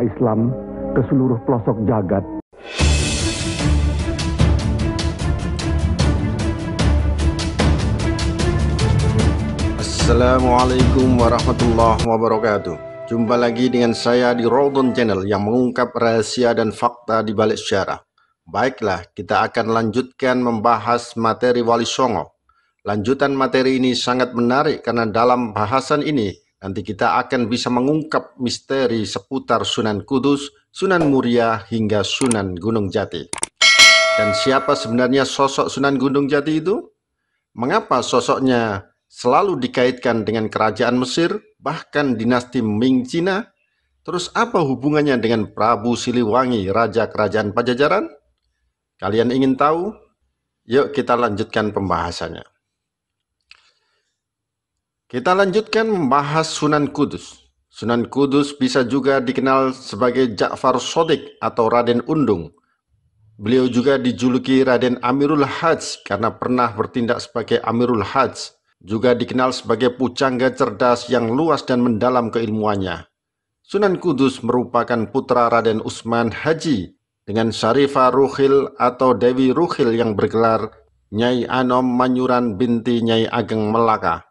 agama Islam ke seluruh pelosok jagat. Assalamualaikum warahmatullahi wabarakatuh. Jumpa lagi dengan saya di Rodon Channel yang mengungkap rahasia dan fakta di balik sejarah. Baiklah, kita akan lanjutkan membahas materi Wali Songo. Lanjutan materi ini sangat menarik karena dalam bahasan ini Nanti kita akan bisa mengungkap misteri seputar Sunan Kudus, Sunan Muria, hingga Sunan Gunung Jati. Dan siapa sebenarnya sosok Sunan Gunung Jati itu? Mengapa sosoknya selalu dikaitkan dengan kerajaan Mesir, bahkan dinasti Ming Cina? Terus apa hubungannya dengan Prabu Siliwangi, Raja Kerajaan Pajajaran? Kalian ingin tahu? Yuk kita lanjutkan pembahasannya. Kita lanjutkan membahas Sunan Kudus. Sunan Kudus bisa juga dikenal sebagai Ja'far Sodik atau Raden Undung. Beliau juga dijuluki Raden Amirul Hajj karena pernah bertindak sebagai Amirul Hajj. Juga dikenal sebagai Pucangga cerdas yang luas dan mendalam keilmuannya. Sunan Kudus merupakan putra Raden Usman Haji dengan Syarifah Ruhil atau Dewi Ruhil yang bergelar Nyai Anom Manyuran binti Nyai Ageng Melaka.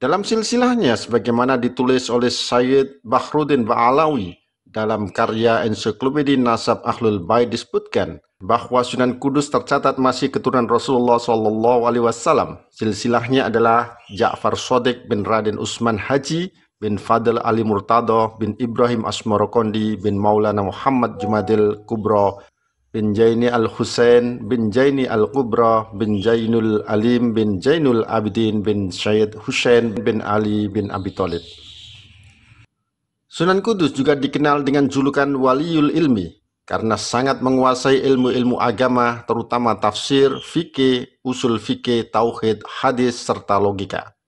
Dalam silsilahnya sebagaimana ditulis oleh Syed Bahruddin Ba'alawi dalam karya ensiklopedia Nasab Ahlul Bayt disebutkan bahwa Sunan Kudus tercatat masih keturunan Rasulullah Shallallahu Alaihi Wasallam. Silsilahnya adalah Ja'far Sodek bin Raden Usman Haji bin Fadl Ali Murtado bin Ibrahim Asmorokondi bin Maulana Muhammad Jumadil Kubro bin Jaini al-Husain bin Jaini al-Kubra bin Jainul Alim bin Jainul Abidin bin Syed Husain bin Ali bin Abi Thalib. Sunan Kudus juga dikenal dengan julukan Waliul Ilmi karena sangat menguasai ilmu-ilmu agama terutama tafsir, fikih, usul fikih, tauhid, hadis serta logika.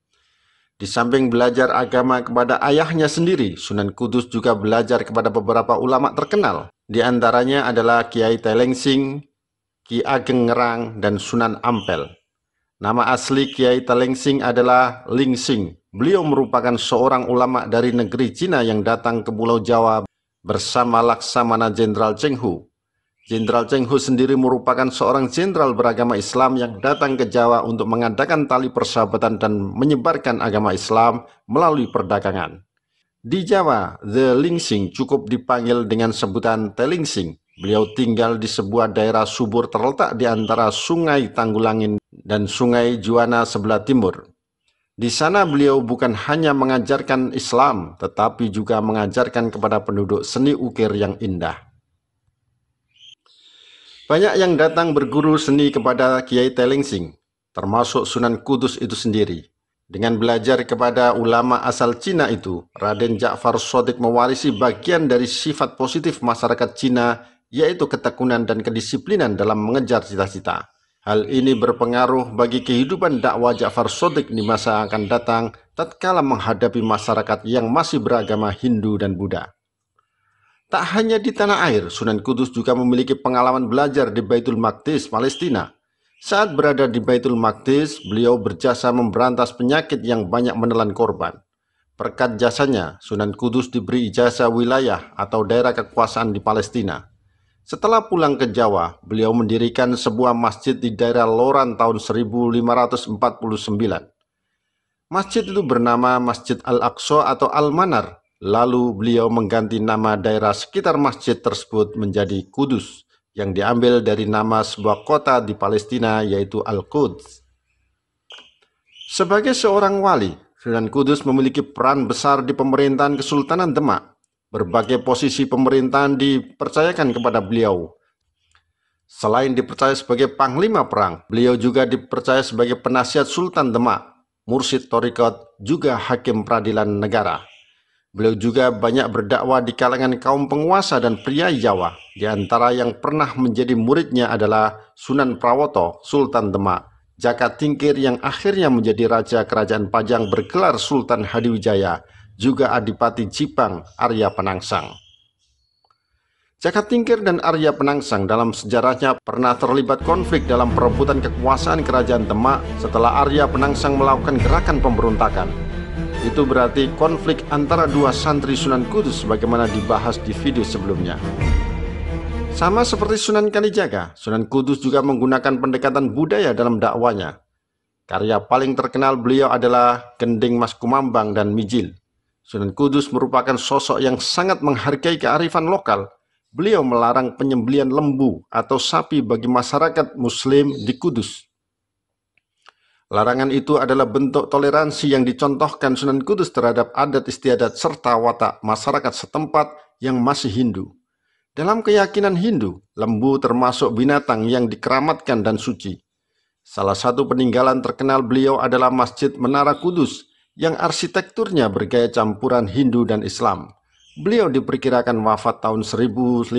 Di samping belajar agama kepada ayahnya sendiri, Sunan Kudus juga belajar kepada beberapa ulama terkenal di antaranya adalah Kiai Telengsing, Ki Ageng Ngerang, dan Sunan Ampel. Nama asli Kiai Telengsing adalah Ling Sing. Beliau merupakan seorang ulama dari negeri Cina yang datang ke Pulau Jawa bersama Laksamana Jenderal Cheng Hu. Jenderal Cheng Hu sendiri merupakan seorang jenderal beragama Islam yang datang ke Jawa untuk mengadakan tali persahabatan dan menyebarkan agama Islam melalui perdagangan. Di Jawa, The Lingsing cukup dipanggil dengan sebutan Telingsing. Beliau tinggal di sebuah daerah subur terletak di antara Sungai Tanggulangin dan Sungai Juana sebelah timur. Di sana beliau bukan hanya mengajarkan Islam, tetapi juga mengajarkan kepada penduduk seni ukir yang indah. Banyak yang datang berguru seni kepada Kiai Telingsing, termasuk Sunan Kudus itu sendiri. Dengan belajar kepada ulama asal Cina itu, Raden Ja'far Sodik mewarisi bagian dari sifat positif masyarakat Cina, yaitu ketekunan dan kedisiplinan dalam mengejar cita-cita. Hal ini berpengaruh bagi kehidupan dakwah Ja'far Sodik di masa akan datang, tatkala menghadapi masyarakat yang masih beragama Hindu dan Buddha. Tak hanya di tanah air, Sunan Kudus juga memiliki pengalaman belajar di Baitul Maqdis, Palestina. Saat berada di Baitul Maqdis, beliau berjasa memberantas penyakit yang banyak menelan korban. Berkat jasanya, Sunan Kudus diberi ijazah wilayah atau daerah kekuasaan di Palestina. Setelah pulang ke Jawa, beliau mendirikan sebuah masjid di daerah Loran tahun 1549. Masjid itu bernama Masjid Al-Aqsa atau Al-Manar. Lalu beliau mengganti nama daerah sekitar masjid tersebut menjadi Kudus yang diambil dari nama sebuah kota di Palestina yaitu Al-Quds. Sebagai seorang wali, Sunan Kudus memiliki peran besar di pemerintahan Kesultanan Demak. Berbagai posisi pemerintahan dipercayakan kepada beliau. Selain dipercaya sebagai panglima perang, beliau juga dipercaya sebagai penasihat Sultan Demak, Mursid Torikot, juga hakim peradilan negara. Beliau juga banyak berdakwah di kalangan kaum penguasa dan pria Jawa. Di antara yang pernah menjadi muridnya adalah Sunan Prawoto, Sultan Demak. Jaka Tingkir yang akhirnya menjadi raja kerajaan Pajang bergelar Sultan Hadiwijaya, juga Adipati Jipang Arya Penangsang. Jaka Tingkir dan Arya Penangsang dalam sejarahnya pernah terlibat konflik dalam perebutan kekuasaan kerajaan Demak setelah Arya Penangsang melakukan gerakan pemberontakan. Itu berarti konflik antara dua santri Sunan Kudus sebagaimana dibahas di video sebelumnya. Sama seperti Sunan Kalijaga, Sunan Kudus juga menggunakan pendekatan budaya dalam dakwanya. Karya paling terkenal beliau adalah Gending Mas Kumambang dan Mijil. Sunan Kudus merupakan sosok yang sangat menghargai kearifan lokal. Beliau melarang penyembelian lembu atau sapi bagi masyarakat muslim di Kudus. Larangan itu adalah bentuk toleransi yang dicontohkan Sunan Kudus terhadap adat istiadat serta watak masyarakat setempat yang masih Hindu. Dalam keyakinan Hindu, lembu termasuk binatang yang dikeramatkan dan suci. Salah satu peninggalan terkenal beliau adalah Masjid Menara Kudus yang arsitekturnya bergaya campuran Hindu dan Islam. Beliau diperkirakan wafat tahun 1550,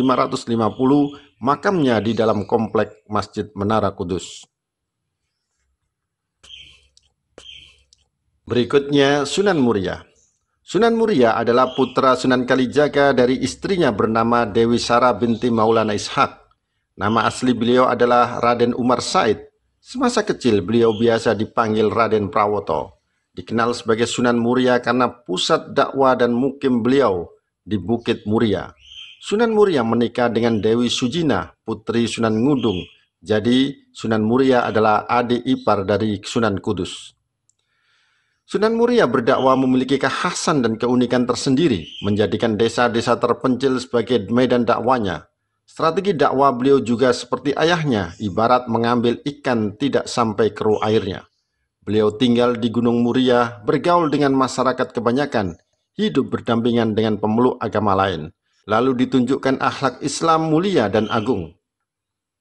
makamnya di dalam komplek Masjid Menara Kudus. Berikutnya Sunan Muria. Sunan Muria adalah putra Sunan Kalijaga dari istrinya bernama Dewi Sara binti Maulana Ishak. Nama asli beliau adalah Raden Umar Said. Semasa kecil beliau biasa dipanggil Raden Prawoto. Dikenal sebagai Sunan Muria karena pusat dakwah dan mukim beliau di Bukit Muria. Sunan Muria menikah dengan Dewi Sujina, putri Sunan Ngudung. Jadi Sunan Muria adalah adik ipar dari Sunan Kudus. Sunan Muria berdakwah memiliki kekhasan dan keunikan tersendiri, menjadikan desa-desa terpencil sebagai medan dakwanya. Strategi dakwah beliau juga seperti ayahnya, ibarat mengambil ikan tidak sampai keruh airnya. Beliau tinggal di Gunung Muria, bergaul dengan masyarakat kebanyakan, hidup berdampingan dengan pemeluk agama lain. Lalu ditunjukkan akhlak Islam mulia dan agung.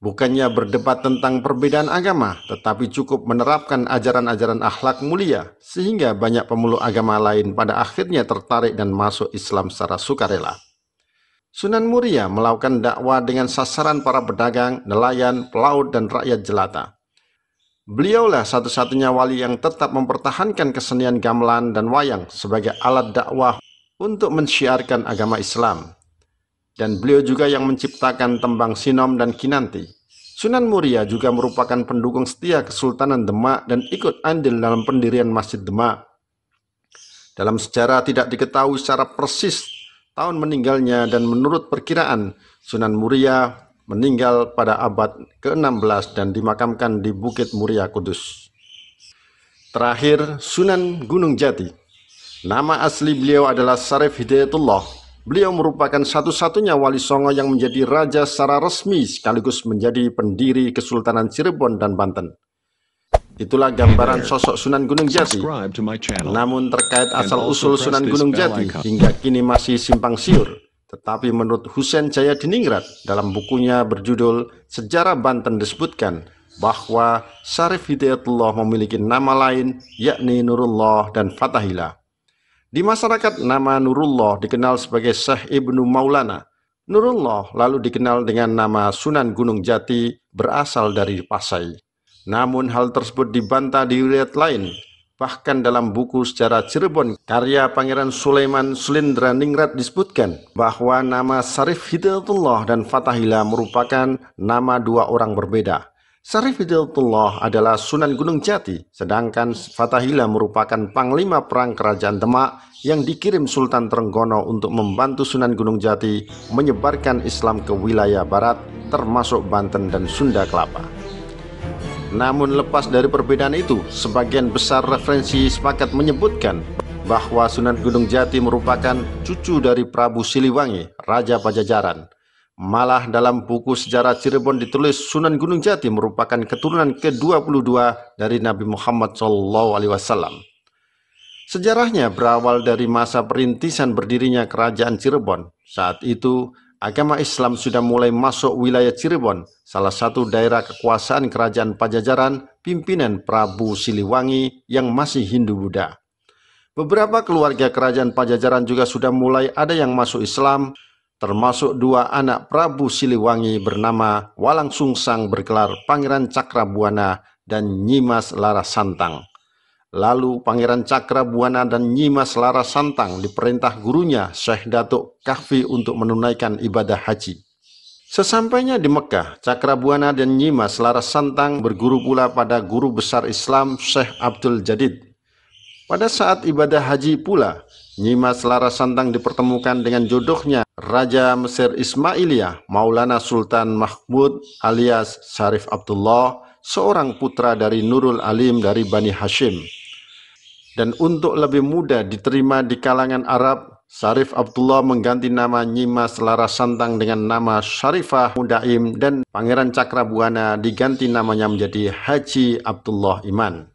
Bukannya berdebat tentang perbedaan agama, tetapi cukup menerapkan ajaran-ajaran akhlak mulia, sehingga banyak pemeluk agama lain pada akhirnya tertarik dan masuk Islam secara sukarela. Sunan Muria melakukan dakwah dengan sasaran para pedagang, nelayan, pelaut, dan rakyat jelata. Beliaulah satu-satunya wali yang tetap mempertahankan kesenian gamelan dan wayang sebagai alat dakwah untuk mensyiarkan agama Islam, dan beliau juga yang menciptakan tembang Sinom dan Kinanti. Sunan Muria juga merupakan pendukung setia Kesultanan Demak dan ikut andil dalam pendirian Masjid Demak. Dalam sejarah tidak diketahui secara persis tahun meninggalnya dan menurut perkiraan Sunan Muria meninggal pada abad ke-16 dan dimakamkan di Bukit Muria Kudus. Terakhir, Sunan Gunung Jati. Nama asli beliau adalah Sarif Hidayatullah Beliau merupakan satu-satunya wali Songo yang menjadi raja secara resmi sekaligus menjadi pendiri Kesultanan Cirebon dan Banten. Itulah gambaran sosok Sunan Gunung Jati. Namun terkait asal-usul Sunan Gunung Jati hingga kini masih simpang siur. Tetapi menurut Husain Jaya Diningrat dalam bukunya berjudul Sejarah Banten disebutkan bahwa Syarif Hidayatullah memiliki nama lain yakni Nurullah dan Fatahillah. Di masyarakat nama Nurullah dikenal sebagai Syekh Ibnu Maulana. Nurullah lalu dikenal dengan nama Sunan Gunung Jati berasal dari Pasai. Namun hal tersebut dibantah di wilayah lain. Bahkan dalam buku sejarah Cirebon karya Pangeran Sulaiman Sulindra Ningrat disebutkan bahwa nama Sarif Hidayatullah dan Fatahila merupakan nama dua orang berbeda. Sarif Hidayatullah adalah Sunan Gunung Jati, sedangkan Fatahila merupakan panglima perang kerajaan Demak yang dikirim Sultan Trenggono untuk membantu Sunan Gunung Jati menyebarkan Islam ke wilayah barat termasuk Banten dan Sunda Kelapa. Namun lepas dari perbedaan itu, sebagian besar referensi sepakat menyebutkan bahwa Sunan Gunung Jati merupakan cucu dari Prabu Siliwangi, Raja Pajajaran. Malah dalam buku sejarah Cirebon ditulis Sunan Gunung Jati merupakan keturunan ke-22 dari Nabi Muhammad SAW. Sejarahnya berawal dari masa perintisan berdirinya kerajaan Cirebon. Saat itu, agama Islam sudah mulai masuk wilayah Cirebon, salah satu daerah kekuasaan kerajaan Pajajaran, pimpinan Prabu Siliwangi yang masih Hindu-Buddha. Beberapa keluarga kerajaan Pajajaran juga sudah mulai ada yang masuk Islam, termasuk dua anak Prabu Siliwangi bernama Walang Sungsang bergelar Pangeran Cakrabuana dan Nyimas Larasantang. Lalu Pangeran Cakrabuana dan Nyimas Larasantang diperintah gurunya Syekh Datuk Kahfi untuk menunaikan ibadah haji. Sesampainya di Mekah, Cakrabuana dan Nyimas Larasantang berguru pula pada guru besar Islam Syekh Abdul Jadid. Pada saat ibadah haji pula, Nyimas Lara Santang dipertemukan dengan jodohnya Raja Mesir Ismailia Maulana Sultan Mahmud alias Syarif Abdullah seorang putra dari Nurul Alim dari Bani Hashim dan untuk lebih mudah diterima di kalangan Arab Syarif Abdullah mengganti nama Nyimas Lara Santang dengan nama Syarifah Mudaim dan Pangeran Cakrabuana diganti namanya menjadi Haji Abdullah Iman.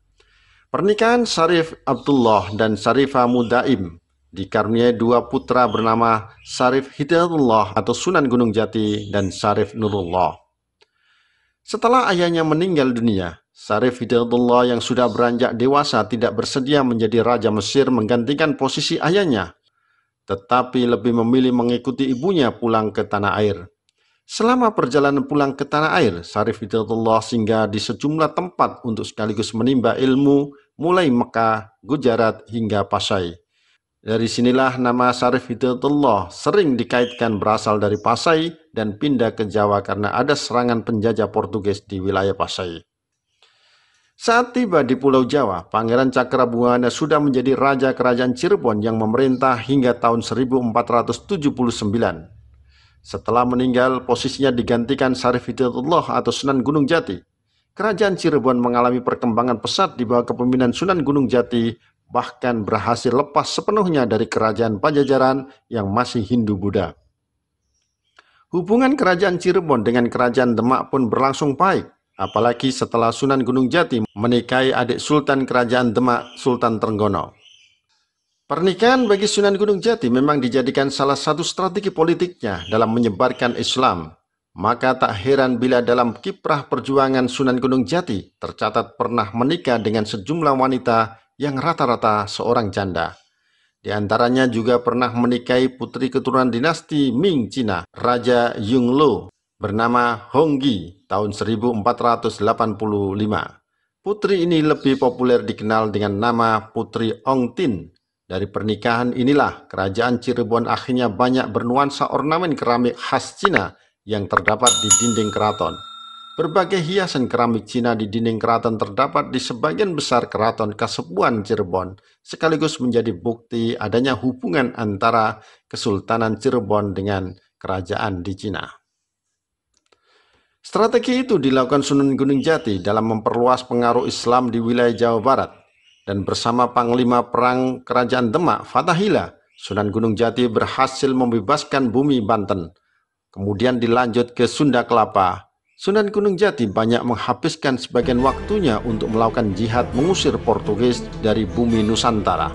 Pernikahan Syarif Abdullah dan Syarifah Mudaim Dikaruniai dua putra bernama Sarif Hidayatullah atau Sunan Gunung Jati dan Sarif Nurullah. Setelah ayahnya meninggal dunia, Sarif Hidayatullah yang sudah beranjak dewasa tidak bersedia menjadi Raja Mesir menggantikan posisi ayahnya, tetapi lebih memilih mengikuti ibunya pulang ke tanah air. Selama perjalanan pulang ke tanah air, Sarif Hidayatullah singgah di sejumlah tempat untuk sekaligus menimba ilmu mulai Mekah, Gujarat hingga Pasai. Dari sinilah nama Syarif Hidayatullah sering dikaitkan berasal dari Pasai dan pindah ke Jawa karena ada serangan penjajah Portugis di wilayah Pasai. Saat tiba di Pulau Jawa, Pangeran Cakrabuana sudah menjadi Raja Kerajaan Cirebon yang memerintah hingga tahun 1479. Setelah meninggal, posisinya digantikan Syarif Hidayatullah atau Sunan Gunung Jati. Kerajaan Cirebon mengalami perkembangan pesat di bawah kepemimpinan Sunan Gunung Jati bahkan berhasil lepas sepenuhnya dari kerajaan Pajajaran yang masih Hindu-Buddha. Hubungan kerajaan Cirebon dengan kerajaan Demak pun berlangsung baik, apalagi setelah Sunan Gunung Jati menikahi adik Sultan Kerajaan Demak, Sultan Trenggono. Pernikahan bagi Sunan Gunung Jati memang dijadikan salah satu strategi politiknya dalam menyebarkan Islam. Maka tak heran bila dalam kiprah perjuangan Sunan Gunung Jati tercatat pernah menikah dengan sejumlah wanita yang rata-rata seorang janda. Di antaranya juga pernah menikahi putri keturunan dinasti Ming Cina, Raja Lo, bernama Honggi tahun 1485. Putri ini lebih populer dikenal dengan nama Putri Ong Tin. Dari pernikahan inilah kerajaan Cirebon akhirnya banyak bernuansa ornamen keramik khas Cina yang terdapat di dinding keraton. Berbagai hiasan keramik Cina di dinding keraton terdapat di sebagian besar keraton Kasepuan Cirebon, sekaligus menjadi bukti adanya hubungan antara Kesultanan Cirebon dengan kerajaan di Cina. Strategi itu dilakukan Sunan Gunung Jati dalam memperluas pengaruh Islam di wilayah Jawa Barat dan bersama Panglima Perang Kerajaan Demak, Fatahila, Sunan Gunung Jati berhasil membebaskan bumi Banten. Kemudian dilanjut ke Sunda Kelapa, Sunan Gunung Jati banyak menghabiskan sebagian waktunya untuk melakukan jihad mengusir Portugis dari bumi Nusantara.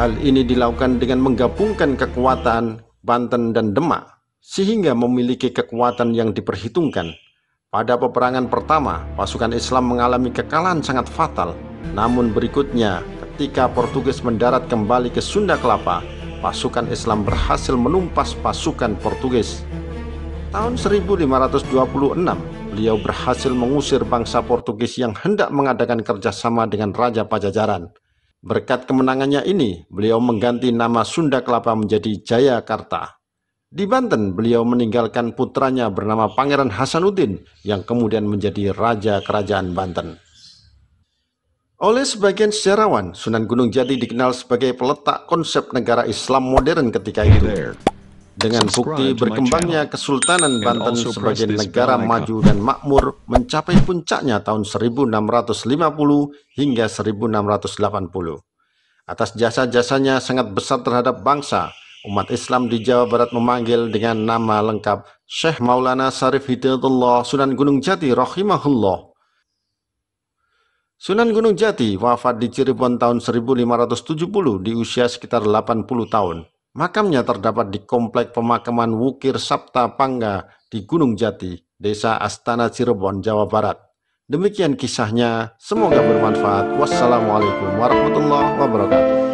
Hal ini dilakukan dengan menggabungkan kekuatan Banten dan Demak, sehingga memiliki kekuatan yang diperhitungkan. Pada peperangan pertama, pasukan Islam mengalami kekalahan sangat fatal. Namun berikutnya, ketika Portugis mendarat kembali ke Sunda Kelapa, pasukan Islam berhasil menumpas pasukan Portugis tahun 1526, beliau berhasil mengusir bangsa Portugis yang hendak mengadakan kerjasama dengan Raja Pajajaran. Berkat kemenangannya ini, beliau mengganti nama Sunda Kelapa menjadi Jayakarta. Di Banten, beliau meninggalkan putranya bernama Pangeran Hasanuddin yang kemudian menjadi Raja Kerajaan Banten. Oleh sebagian sejarawan, Sunan Gunung Jati dikenal sebagai peletak konsep negara Islam modern ketika itu. Dengan bukti berkembangnya Kesultanan Banten sebagai negara maju dan makmur mencapai puncaknya tahun 1650 hingga 1680. Atas jasa-jasanya sangat besar terhadap bangsa, umat Islam di Jawa Barat memanggil dengan nama lengkap Syekh Maulana Sarif Hidayatullah Sunan Gunung Jati Rahimahullah. Sunan Gunung Jati wafat di Cirebon tahun 1570 di usia sekitar 80 tahun. Makamnya terdapat di Komplek Pemakaman Wukir Sabta Pangga di Gunung Jati, Desa Astana Cirebon, Jawa Barat. Demikian kisahnya, semoga bermanfaat. Wassalamualaikum warahmatullahi wabarakatuh.